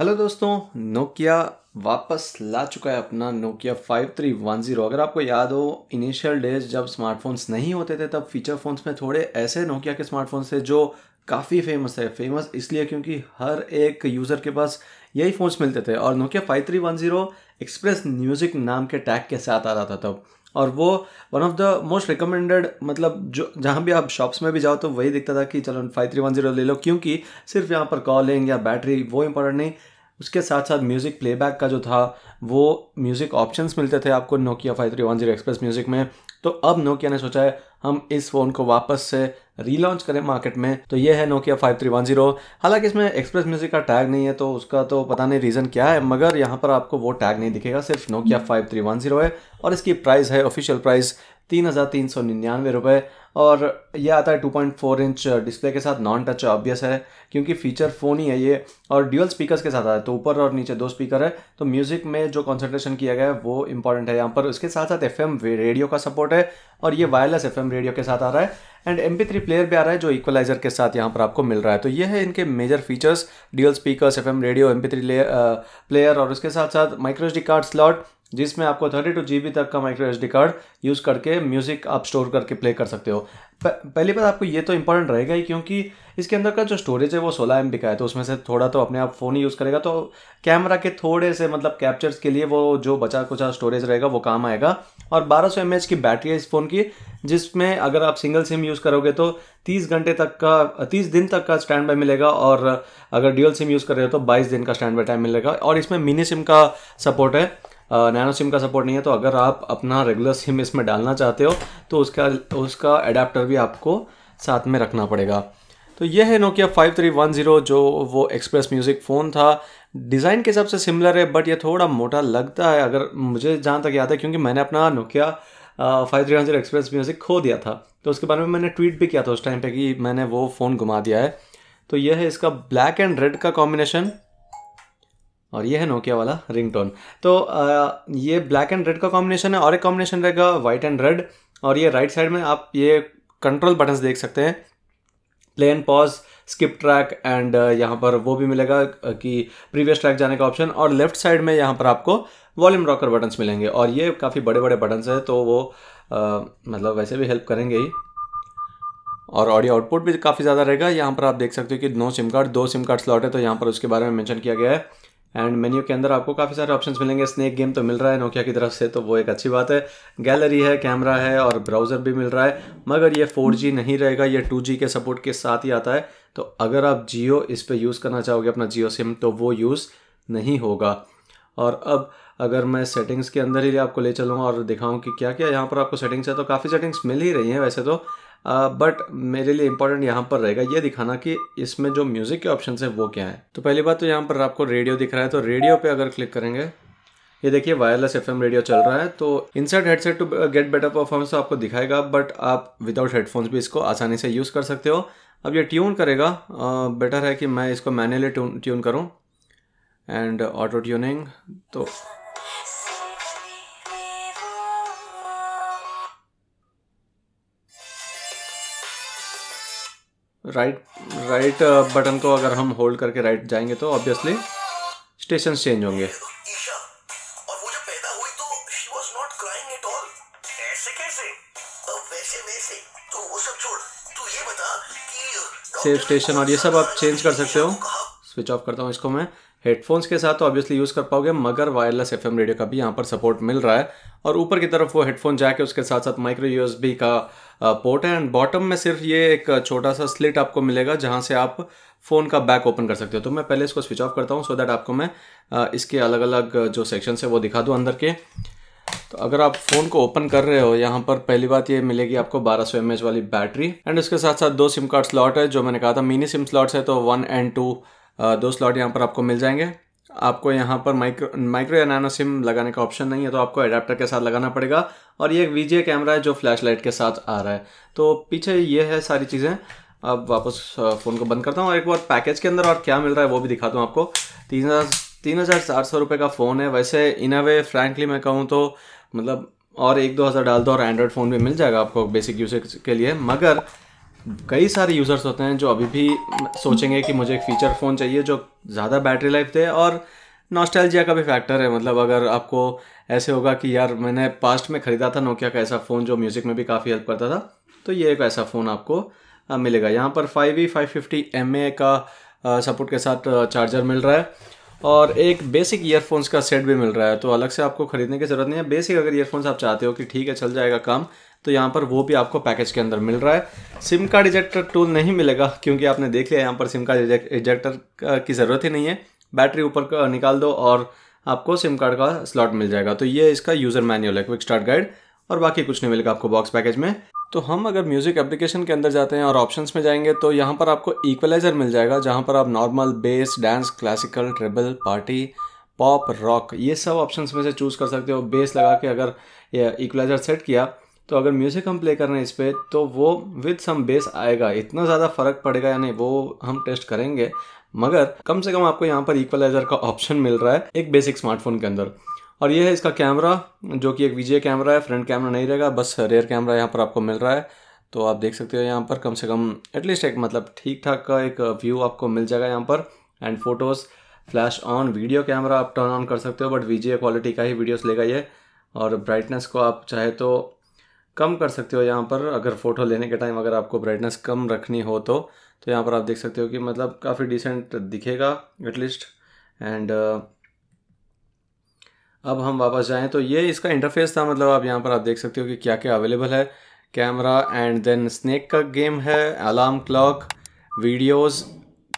hello दोस्तों Nokia वापस ला चुका है अपना नोकिया 5310 अगर आपको याद हो इनिशियल डेज जब स्मार्टफोन्स नहीं होते थे तब फीचर फ़ोन्स में थोड़े ऐसे नोकिया के स्मार्टफोन्स थे जो काफ़ी फेमस है फेमस इसलिए क्योंकि हर एक यूज़र के पास यही फ़ोन्स मिलते थे और नोकिया 5310 एक्सप्रेस म्यूज़िक नाम के टैग के साथ आ रहा था तब और वो one of the most recommended मतलब जो जहाँ भी आप शॉप्स में भी जाओ तो वही दिखता था कि चलो फाइव थ्री वन जीरो ले लो क्योंकि सिर्फ यहाँ पर कॉलिंग या बैटरी वो इंपॉर्टेंट नहीं उसके साथ साथ म्यूज़िक प्लेबैक का जो था वो म्यूज़िक ऑप्शंस मिलते थे आपको Nokia five three one zero express music में तो अब नोकिया ने सोचा है हम इस फ़ोन को वापस से रीलॉन्च करें मार्केट में तो ये है Nokia five three one zero हालांकि इसमें एक्सप्रेस म्यूजिक का टैग नहीं है तो उसका तो पता नहीं रीज़न क्या है मगर यहाँ पर आपको वो टैग नहीं दिखेगा सिर्फ Nokia five three one zero है और इसकी प्राइस है ऑफिशियल प्राइस तीन हज़ार तीन सौ निन्यानवे रुपये और यह आता है two point four inch display के साथ नॉन टच ऑब्वियस है क्योंकि फीचर फ़ोन ही है ये और ड्यूअल स्पीकर्स के साथ आता है तो ऊपर और नीचे दो स्पीकर है तो म्यूज़िक में जो कॉन्सेंट्रेशन किया गया है वो इंपॉर्टेंट है यहाँ पर उसके साथ साथ एफ रेडियो का सपोर्ट है और ये वायरलेस एफ रेडियो के साथ आ रहा है एंड एम प्लेयर भी आ रहा है जो इक्वलाइजर के साथ यहाँ पर आपको मिल रहा है तो ये है इनके major features dual speakers F radio M player और उसके साथ साथ माइक्रोस्डी कार्ड स्लॉट जिसमें आपको थर्टी टू जी तक का माइक्रो एच कार्ड यूज़ करके म्यूज़िक आप स्टोर करके प्ले कर सकते हो पहली बात आपको ये तो इंपॉर्टेंट रहेगा ही क्योंकि इसके अंदर का जो स्टोरेज है वो सोलह एम का है तो उसमें से थोड़ा तो अपने आप फ़ोन ही यूज़ करेगा तो कैमरा के थोड़े से मतलब कैप्चर्स के लिए वो जो बचा कुचा स्टोरेज रहेगा वो काम आएगा और बारह सौ की बैटरी है इस फ़ोन की जिसमें अगर आप सिंगल सिम यूज़ करोगे तो तीस घंटे तक का तीस दिन तक का स्टैंड बाय मिलेगा और अगर ड्यूअल सिम यूज़ कर रहे हो तो बाईस दिन का स्टैंड बाय टाइम मिलेगा और इसमें मिनी सिम का सपोर्ट है नैनो सिम का सपोर्ट नहीं है तो अगर आप अपना रेगुलर सिम इसमें डालना चाहते हो तो उसका उसका एडाप्टर भी आपको साथ में रखना पड़ेगा तो यह है नोकिया 5310 जो वो एक्सप्रेस म्यूज़िक फ़ोन था डिज़ाइन के हिसाब से सिमिलर है बट ये थोड़ा मोटा लगता है अगर मुझे जहाँ तक याद है क्योंकि मैंने अपना Nokia five three one zero express music खो दिया था तो उसके बारे में मैंने ट्वीट भी किया था उस टाइम पे कि मैंने वो फ़ोन घुमा दिया है तो यह है इसका ब्लैक एंड रेड का कॉम्बिनेशन और ये है नोकिया वाला रिंगटोन तो आ, ये ब्लैक एंड रेड का कॉम्बिनेशन है और एक कॉम्बिनेशन रहेगा वाइट एंड रेड और ये राइट साइड में आप ये कंट्रोल बटन्स देख सकते हैं play and pause skip track and यहाँ पर वो भी मिलेगा कि प्रीवियस ट्रैक जाने का ऑप्शन और लेफ्ट साइड में यहाँ पर आपको वॉल्यूम रॉकर बटन्स मिलेंगे और ये काफ़ी बड़े बड़े बटन्स हैं तो वो आ, मतलब वैसे भी हेल्प करेंगे ही और ऑडियो आउटपुट भी काफ़ी ज़्यादा रहेगा यहाँ पर आप देख सकते हो कि नो सिम कार्ड दो सिम कार्ड स्लॉट है तो यहाँ पर उसके बारे में मैंशन किया गया है एंड मेन्यू के अंदर आपको काफ़ी सारे ऑप्शंस मिलेंगे स्नैक गेम तो मिल रहा है नोकिया की तरफ से तो वो एक अच्छी बात है गैलरी है कैमरा है और ब्राउज़र भी मिल रहा है मगर ये 4G नहीं रहेगा ये 2G के सपोर्ट के साथ ही आता है तो अगर आप जियो इस पर यूज़ करना चाहोगे अपना जियो सिम तो वो यूज़ नहीं होगा और अब अगर मैं सेटिंग्स के अंदर ही आपको ले चलूँ और दिखाऊँ कि क्या क्या यहाँ पर आपको सेटिंग्स है तो काफ़ी सेटिंग्स मिल ही रही हैं वैसे तो बट uh, मेरे लिए इंपॉर्टेंट यहाँ पर रहेगा ये दिखाना कि इसमें जो म्यूज़िक के ऑप्शन है वो क्या है तो पहली बात तो यहाँ पर आपको रेडियो दिख रहा है तो रेडियो पे अगर क्लिक करेंगे ये देखिए वायरलेस एफ रेडियो चल रहा है तो insert headset to get better performance तो आपको दिखाएगा बट आप विदाउट हेडफोन्स भी इसको आसानी से यूज़ कर सकते हो अब ये ट्यून करेगा बेटर uh, है कि मैं इसको मैनुअली ट्यून करूँ एंड ऑटो ट्यूनिंग तो राइट राइट बटन को अगर हम होल्ड करके राइट जाएंगे तो ऑब्वियसली स्टेशन चेंज होंगे तो सेफ तो स्टेशन और ये सब आप चेंज कर सकते हो स्विच ऑफ करता हूँ इसको मैं हेडफोन्स के साथ तो ऑब्वियसली यूज़ कर पाओगे मगर वायरलेस एफ रेडियो का भी यहाँ पर सपोर्ट मिल रहा है और ऊपर की तरफ वो हेडफोन जाके उसके साथ साथ माइक्रो यूएसबी का पोर्ट है एंड बॉटम में सिर्फ ये एक छोटा सा स्लिट आपको मिलेगा जहाँ से आप फ़ोन का बैक ओपन कर सकते हो तो मैं पहले इसको स्विच ऑफ करता हूँ सो दैट आपको मैं इसके अलग अलग जो सेक्शन है वो दिखा दूँ अंदर के तो अगर आप फ़ोन को ओपन कर रहे हो यहाँ पर पहली बात ये मिलेगी आपको 1200 सौ वाली बैटरी एंड उसके साथ साथ दो सिम कार्ड स्लॉट है जो मैंने कहा था मिनी सिम स्लॉट्स है तो वन एंड टू दो स्लॉट यहाँ पर आपको मिल जाएंगे आपको यहाँ पर माइक्रो माइक्रो या नैनो सिम लगाने का ऑप्शन नहीं है तो आपको एडाप्टर के साथ लगाना पड़ेगा और ये एक वी कैमरा है जो फ्लैश लाइट के साथ आ रहा है तो पीछे ये है सारी चीज़ें अब वापस फ़ोन को बंद करता हूँ और एक बार पैकेज के अंदर और क्या मिल रहा है वो भी दिखाता हूँ आपको तीन हज़ार तीन हज़ार चार सौ रुपये का फ़ोन है वैसे इन अ वे फ्रैंकली मैं कहूँ तो मतलब और एक दो हज़ार डाल दो और एंड्रॉयड फ़ोन भी मिल जाएगा आपको बेसिक यूसेज के लिए मगर कई सारे यूज़र्स होते हैं जो अभी भी सोचेंगे कि मुझे एक फ़ीचर फ़ोन चाहिए जो ज़्यादा बैटरी लाइफ दे और नॉस्टैल्जिया का भी फैक्टर है मतलब अगर आपको ऐसे होगा कि यार मैंने पास्ट में ख़रीदा था नोकिया का ऐसा फ़ोन जो म्यूज़िक में भी काफ़ी हेल्प करता था तो ये एक ऐसा फ़ोन आपको मिलेगा यहाँ पर five E five fifty M A का सपोर्ट के साथ चार्जर मिल रहा है और एक बेसिक ईयरफोन्स का सेट भी मिल रहा है तो अलग से आपको ख़रीदने की ज़रूरत नहीं है बेसिक अगर ईयरफोन्स आप चाहते हो कि ठीक है चल जाएगा काम तो यहाँ पर वो भी आपको पैकेज के अंदर मिल रहा है सिम कार्ड इजेक्टर टूल नहीं मिलेगा क्योंकि आपने देख लिया यहाँ पर सिम कार्ड इजेक्टर की ज़रूरत ही नहीं है बैटरी ऊपर निकाल दो और आपको सिम कार्ड का स्लॉट मिल जाएगा तो ये इसका यूज़र मैन्यूअल है क्विक स्टार्ट गाइड और बाकी कुछ नहीं मिलेगा आपको बॉक्स पैकेज में तो हम अगर म्यूज़िक एप्लीकेशन के अंदर जाते हैं और ऑप्शंस में जाएंगे तो यहाँ पर आपको इक्वलाइजर मिल जाएगा जहाँ पर आप normal bass dance classical treble party pop rock ये सब ऑप्शंस में से चूज़ कर सकते हो बेस लगा के अगर ये इक्वलाइजर सेट किया तो अगर म्यूज़िक हम प्ले कर रहे हैं इस पर तो वो विद सम बेस आएगा इतना ज़्यादा फ़र्क पड़ेगा या नहीं वो हम टेस्ट करेंगे मगर कम से कम आपको यहाँ पर इक्वलाइजर का ऑप्शन मिल रहा है एक बेसिक स्मार्टफोन के अंदर और ये है इसका कैमरा जो कि एक वीजे कैमरा है फ्रंट कैमरा नहीं रहेगा बस रेयर कैमरा यहाँ पर आपको मिल रहा है तो आप देख सकते हो यहाँ पर कम से कम एटलीस्ट एक मतलब ठीक ठाक का एक व्यू आपको मिल जाएगा यहाँ पर and photos flash on video camera आप टर्न ऑन कर सकते हो बट वीजे क्वालिटी का ही वीडियोस लेगा ये और ब्राइटनेस को आप चाहे तो कम कर सकते हो यहाँ पर अगर फ़ोटो लेने के टाइम अगर आपको ब्राइटनेस कम रखनी हो तो तो यहाँ पर आप देख सकते हो कि मतलब काफ़ी डिसेंट दिखेगा एटलीस्ट एंड uh, अब हम वापस जाएँ तो ये इसका इंटरफेस था मतलब आप यहाँ पर आप देख सकते हो कि क्या क्या अवेलेबल है कैमरा एंड देन स्नैक का गेम है अलार्म क्लॉक वीडियोज़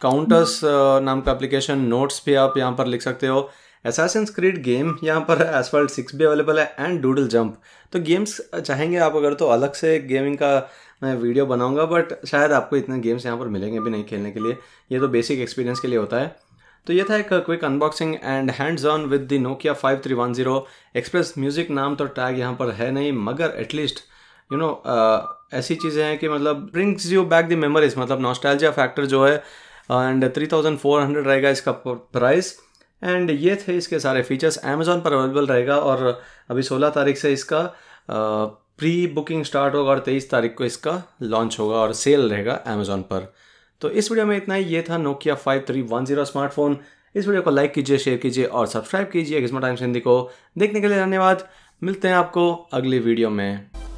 काउंटर्स नाम का एप्लीकेशन नोट्स भी आप यहाँ पर लिख सकते हो एसासिन क्रीड गेम यहाँ पर एसफॉल्ट सिक्स भी अवेलेबल है एंड डूडल जंप तो गेम्स चाहेंगे आप अगर तो अलग से गेमिंग का मैं वीडियो बनाऊंगा बट शायद आपको इतने गेम्स यहाँ पर मिलेंगे भी नहीं खेलने के लिए ये तो बेसिक एक्सपीरियंस के लिए होता है तो ये था एक quick unboxing and hands on with the Nokia five three one zero express music नाम तो टैग यहाँ पर है नहीं मगर एटलीस्ट यू नो ऐसी चीज़ें हैं कि मतलब brings you back the memories मतलब नॉस्टैल्जिया फैक्टर जो है and three thousand four hundred रहेगा इसका प्राइस एंड ये थे इसके सारे फीचर्स अमेजोन पर अवेलेबल रहेगा और अभी 16 तारीख से इसका प्री बुकिंग स्टार्ट होगा और 23 तारीख को इसका लॉन्च होगा और सेल रहेगा अमेजोन पर तो इस वीडियो में इतना ही ये था नोकिया 5310 स्मार्टफोन इस वीडियो को लाइक कीजिए शेयर कीजिए और सब्सक्राइब कीजिए किस्मत टाइम्स हिंदी को देखने के लिए धन्यवाद मिलते हैं आपको अगली वीडियो में